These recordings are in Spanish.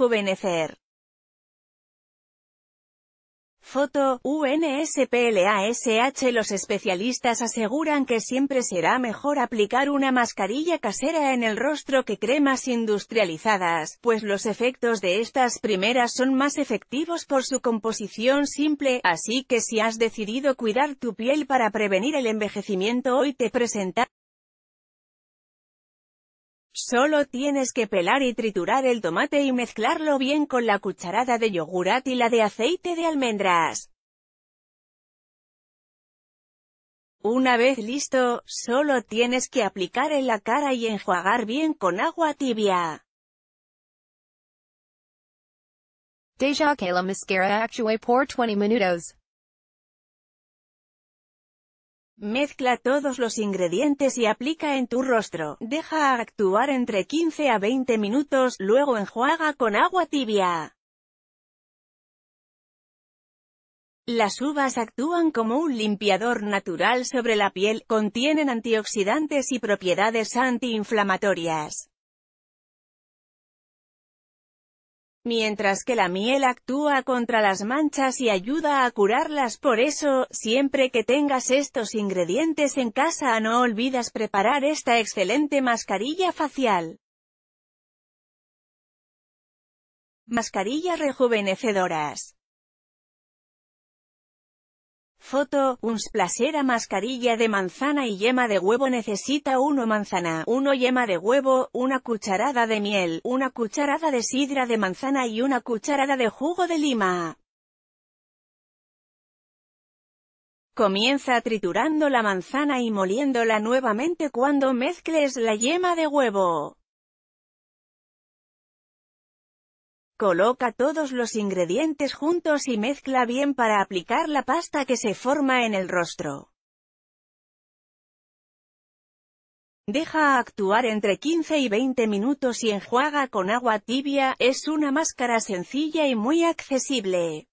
rejuvenecer. Foto, UNSPLASH Los especialistas aseguran que siempre será mejor aplicar una mascarilla casera en el rostro que cremas industrializadas, pues los efectos de estas primeras son más efectivos por su composición simple, así que si has decidido cuidar tu piel para prevenir el envejecimiento hoy te presenta Solo tienes que pelar y triturar el tomate y mezclarlo bien con la cucharada de yogurat y la de aceite de almendras. Una vez listo, solo tienes que aplicar en la cara y enjuagar bien con agua tibia. Deja que la mascara actúe por 20 minutos. Mezcla todos los ingredientes y aplica en tu rostro. Deja actuar entre 15 a 20 minutos, luego enjuaga con agua tibia. Las uvas actúan como un limpiador natural sobre la piel, contienen antioxidantes y propiedades antiinflamatorias. mientras que la miel actúa contra las manchas y ayuda a curarlas. Por eso, siempre que tengas estos ingredientes en casa no olvidas preparar esta excelente mascarilla facial. Mascarillas rejuvenecedoras. Foto, un a mascarilla de manzana y yema de huevo necesita 1 manzana, 1 yema de huevo, una cucharada de miel, una cucharada de sidra de manzana y una cucharada de jugo de lima. Comienza triturando la manzana y moliéndola nuevamente cuando mezcles la yema de huevo. Coloca todos los ingredientes juntos y mezcla bien para aplicar la pasta que se forma en el rostro. Deja actuar entre 15 y 20 minutos y enjuaga con agua tibia, es una máscara sencilla y muy accesible.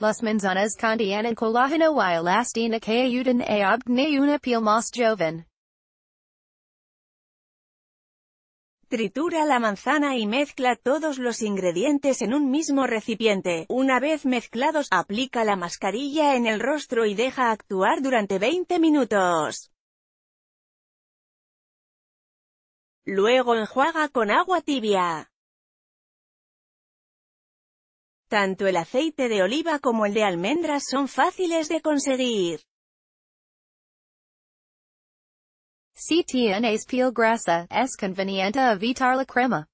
Las manzanas colágeno y elastina que ayudan una piel joven. Tritura la manzana y mezcla todos los ingredientes en un mismo recipiente. Una vez mezclados, aplica la mascarilla en el rostro y deja actuar durante 20 minutos. Luego enjuaga con agua tibia. Tanto el aceite de oliva como el de almendras son fáciles de conseguir. si tienes piel grasa, es conveniente evitar la crema.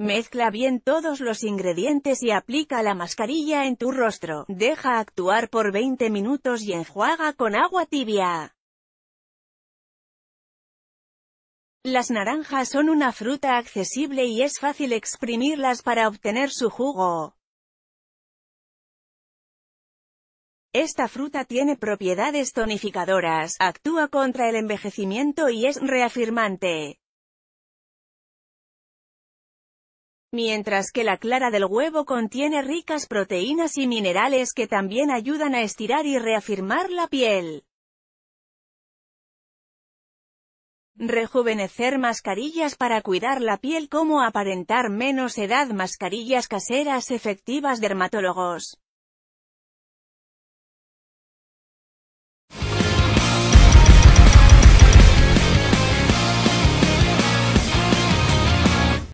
Mezcla bien todos los ingredientes y aplica la mascarilla en tu rostro. Deja actuar por 20 minutos y enjuaga con agua tibia. Las naranjas son una fruta accesible y es fácil exprimirlas para obtener su jugo. Esta fruta tiene propiedades tonificadoras, actúa contra el envejecimiento y es reafirmante. Mientras que la clara del huevo contiene ricas proteínas y minerales que también ayudan a estirar y reafirmar la piel. Rejuvenecer mascarillas para cuidar la piel como aparentar menos edad Mascarillas caseras efectivas dermatólogos